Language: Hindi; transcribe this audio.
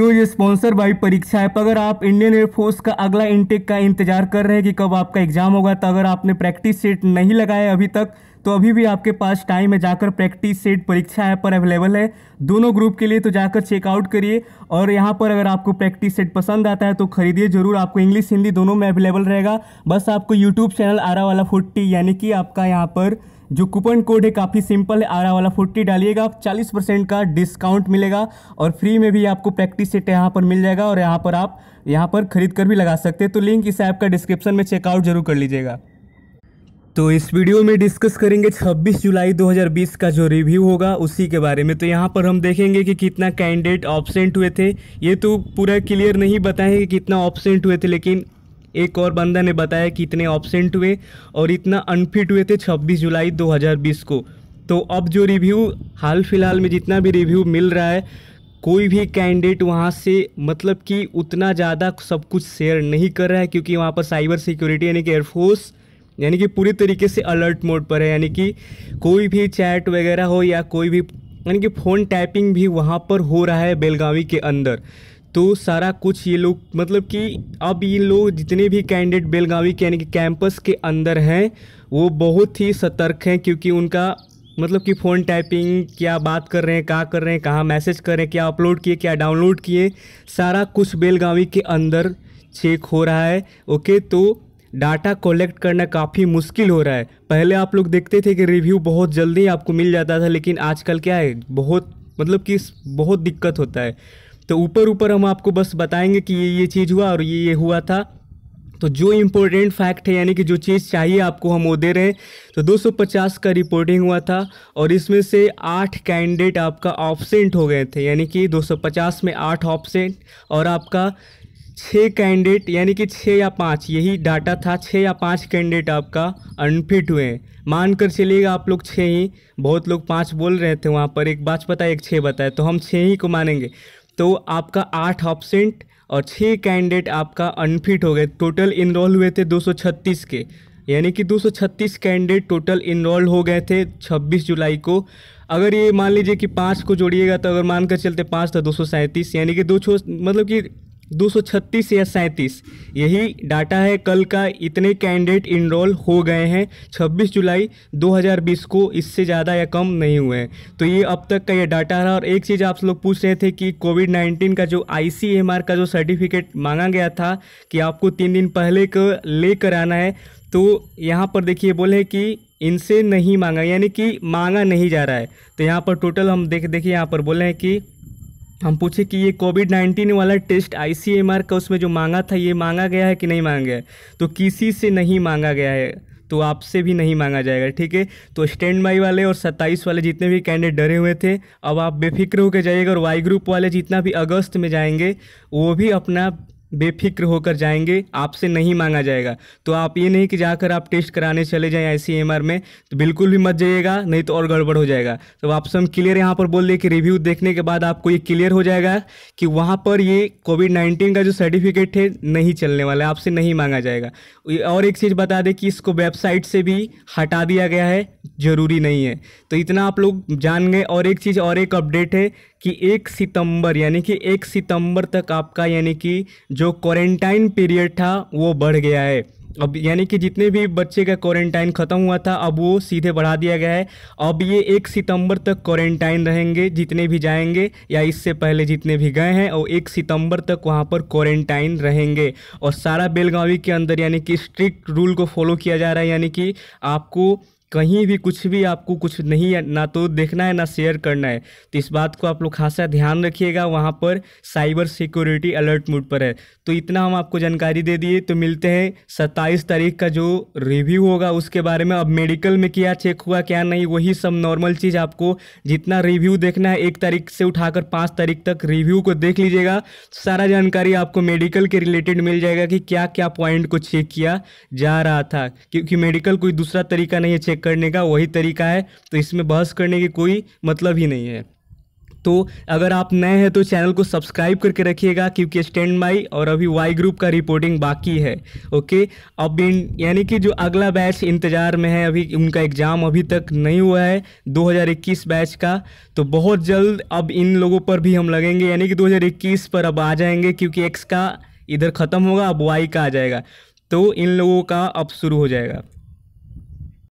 स्पॉन्सर बाई परीक्षा ऐप तो अगर आप इंडियन एयरफोर्स का अगला इनटेक का इंतजार कर रहे हैं कि कब आपका एग्जाम होगा तो अगर आपने प्रैक्टिस सेट नहीं लगाया अभी तक तो अभी भी आपके पास टाइम है जाकर प्रैक्टिस सेट परीक्षा ऐप पर अवेलेबल है दोनों ग्रुप के लिए तो जाकर चेकआउट करिए और यहाँ पर अगर आपको प्रैक्टिस सेट पसंद आता है तो खरीदिए जरूर आपको इंग्लिश हिंदी दोनों में अवेलेबल रहेगा बस आपको यूट्यूब चैनल आरा वाला फोर्टी यानी कि आपका यहाँ पर जो कूपन कोड है काफ़ी सिंपल है आरा वाला फोर्टी डालिएगा आप चालीस परसेंट का डिस्काउंट मिलेगा और फ्री में भी आपको प्रैक्टिस सेट यहाँ पर मिल जाएगा और यहाँ पर आप यहाँ पर खरीद कर भी लगा सकते हैं तो लिंक इस ऐप का डिस्क्रिप्शन में चेकआउट जरूर कर लीजिएगा तो इस वीडियो में डिस्कस करेंगे 26 जुलाई 2020 का जो रिव्यू होगा उसी के बारे में तो यहाँ पर हम देखेंगे कि कितना कैंडिडेट ऑब्सेंट हुए थे ये तो पूरा क्लियर नहीं बताएं कि कितना ऑब्सेंट हुए थे लेकिन एक और बंदा ने बताया कि इतने ऑब्सेंट हुए और इतना अनफिट हुए थे 26 जुलाई 2020 को तो अब जो रिव्यू हाल फिलहाल में जितना भी रिव्यू मिल रहा है कोई भी कैंडिडेट वहाँ से मतलब कि उतना ज़्यादा सब कुछ शेयर नहीं कर रहा है क्योंकि वहाँ पर साइबर सिक्योरिटी यानी कि एयरफोर्स यानी कि पूरी तरीके से अलर्ट मोड पर है यानी कि कोई भी चैट वगैरह हो या कोई भी यानी कि फ़ोन टैपिंग भी वहाँ पर हो रहा है बेलगावी के अंदर तो सारा कुछ ये लोग मतलब कि अब ये लोग जितने भी कैंडिडेट बेलगावी के यानी कि कैंपस के अंदर हैं वो बहुत ही सतर्क हैं क्योंकि उनका मतलब कि फ़ोन टाइपिंग क्या बात कर रहे हैं क्या कर रहे हैं कहाँ मैसेज कर रहे हैं क्या अपलोड किए क्या डाउनलोड किए सारा कुछ बेलगावी के अंदर चेक हो रहा है ओके तो डाटा कलेक्ट करना काफ़ी मुश्किल हो रहा है पहले आप लोग देखते थे कि रिव्यू बहुत जल्दी आपको मिल जाता था लेकिन आजकल क्या है बहुत मतलब कि बहुत दिक्कत होता है तो ऊपर ऊपर हम आपको बस बताएंगे कि ये ये चीज़ हुआ और ये ये हुआ था तो जो इम्पोर्टेंट फैक्ट है यानी कि जो चीज़ चाहिए आपको हम वो दे रहे हैं तो 250 का रिपोर्टिंग हुआ था और इसमें से आठ कैंडिडेट आपका ऑप्सेंट हो गए थे यानी कि 250 में आठ ऑप्सेंट और आपका छः कैंडिडेट यानी कि छः या पाँच यही डाटा था छः या पाँच कैंडिडेट आपका अनफिट हुए हैं मान कर चलिएगा आप लोग छः ही बहुत लोग पाँच बोल रहे थे वहाँ पर एक बात बताए एक छः बताए तो हम छः ही को मानेंगे तो आपका आठ ऑप्सेंट और छः कैंडिडेट आपका अनफिट हो गए टोटल इनरोल हुए थे 236 के यानी कि 236 कैंडिडेट टोटल इनरोल हो गए थे 26 जुलाई को अगर ये मान लीजिए कि पाँच को जोड़िएगा तो अगर मानकर चलते पाँच था तो दो यानी कि दो मतलब कि 236 या सैंतीस यही डाटा है कल का इतने कैंडिडेट इनरोल हो गए हैं 26 जुलाई 2020 को इससे ज़्यादा या कम नहीं हुए हैं तो ये अब तक का ये डाटा रहा और एक चीज़ आप लोग पूछ रहे थे कि कोविड 19 का जो आई का जो सर्टिफिकेट मांगा गया था कि आपको तीन दिन पहले को कर आना है तो यहाँ पर देखिए बोले कि इनसे नहीं मांगा यानी कि मांगा नहीं जा रहा है तो यहाँ पर टोटल हम देख देखिए यहाँ पर बोले हैं कि हम पूछे कि ये कोविड नाइन्टीन वाला टेस्ट आईसीएमआर का उसमें जो मांगा था ये मांगा गया है कि नहीं मांगा गया है तो किसी से नहीं मांगा गया है तो आपसे भी नहीं मांगा जाएगा ठीक है तो स्टैंड बाई वाले और सत्ताईस वाले जितने भी कैंडिडेट डरे हुए थे अब आप बेफिक्र होकर जाइएगा और वाई ग्रुप वाले जितना भी अगस्त में जाएंगे वो भी अपना बेफिक्र होकर जाएंगे आपसे नहीं मांगा जाएगा तो आप ये नहीं कि जाकर आप टेस्ट कराने चले जाएं आई सी में तो बिल्कुल भी मत जाइएगा नहीं तो और गड़बड़ हो जाएगा तो आप हम क्लियर यहाँ पर बोल दें कि रिव्यू देखने के बाद आपको ये क्लियर हो जाएगा कि वहाँ पर ये कोविड नाइन्टीन का जो सर्टिफिकेट है नहीं चलने वाला है आपसे नहीं मांगा जाएगा और एक चीज़ बता दें कि इसको वेबसाइट से भी हटा दिया गया है ज़रूरी नहीं है तो इतना आप लोग जान गए और एक चीज़ और एक अपडेट है कि एक सितंबर यानी कि एक सितंबर तक आपका यानी कि जो क्वारंटाइन पीरियड था वो बढ़ गया है अब यानी कि जितने भी बच्चे का क्वारंटाइन ख़त्म हुआ था अब वो सीधे बढ़ा दिया गया है अब ये एक सितंबर तक क्वारंटाइन रहेंगे जितने भी जाएंगे या इससे पहले जितने भी गए हैं और एक सितंबर तक वहाँ पर क्वारंटाइन रहेंगे और सारा बेलगावी के अंदर यानी कि स्ट्रिक्ट रूल को फॉलो किया जा रहा है यानी कि आपको कहीं भी कुछ भी आपको कुछ नहीं है ना तो देखना है ना शेयर करना है तो इस बात को आप लोग खासा ध्यान रखिएगा वहाँ पर साइबर सिक्योरिटी अलर्ट मोड पर है तो इतना हम आपको जानकारी दे दिए तो मिलते हैं सत्ताईस तारीख का जो रिव्यू होगा उसके बारे में अब मेडिकल में क्या चेक हुआ क्या नहीं वही सब नॉर्मल चीज़ आपको जितना रिव्यू देखना है एक तारीख से उठाकर पाँच तारीख तक रिव्यू को देख लीजिएगा सारा जानकारी आपको मेडिकल के रिलेटेड मिल जाएगा कि क्या क्या पॉइंट को चेक किया जा रहा था क्योंकि मेडिकल कोई दूसरा तरीका नहीं है चेक चेक करने का वही तरीका है तो इसमें बहस करने की कोई मतलब ही नहीं है तो अगर आप नए हैं तो चैनल को सब्सक्राइब करके रखिएगा क्योंकि स्टैंड बाई और अभी वाई ग्रुप का रिपोर्टिंग बाकी है ओके अब इन यानी कि जो अगला बैच इंतज़ार में है अभी उनका एग्ज़ाम अभी तक नहीं हुआ है 2021 बैच का तो बहुत जल्द अब इन लोगों पर भी हम लगेंगे यानी कि 2021 पर अब आ जाएंगे क्योंकि एक्स का इधर ख़त्म होगा अब वाई का आ जाएगा तो इन लोगों का अब शुरू हो जाएगा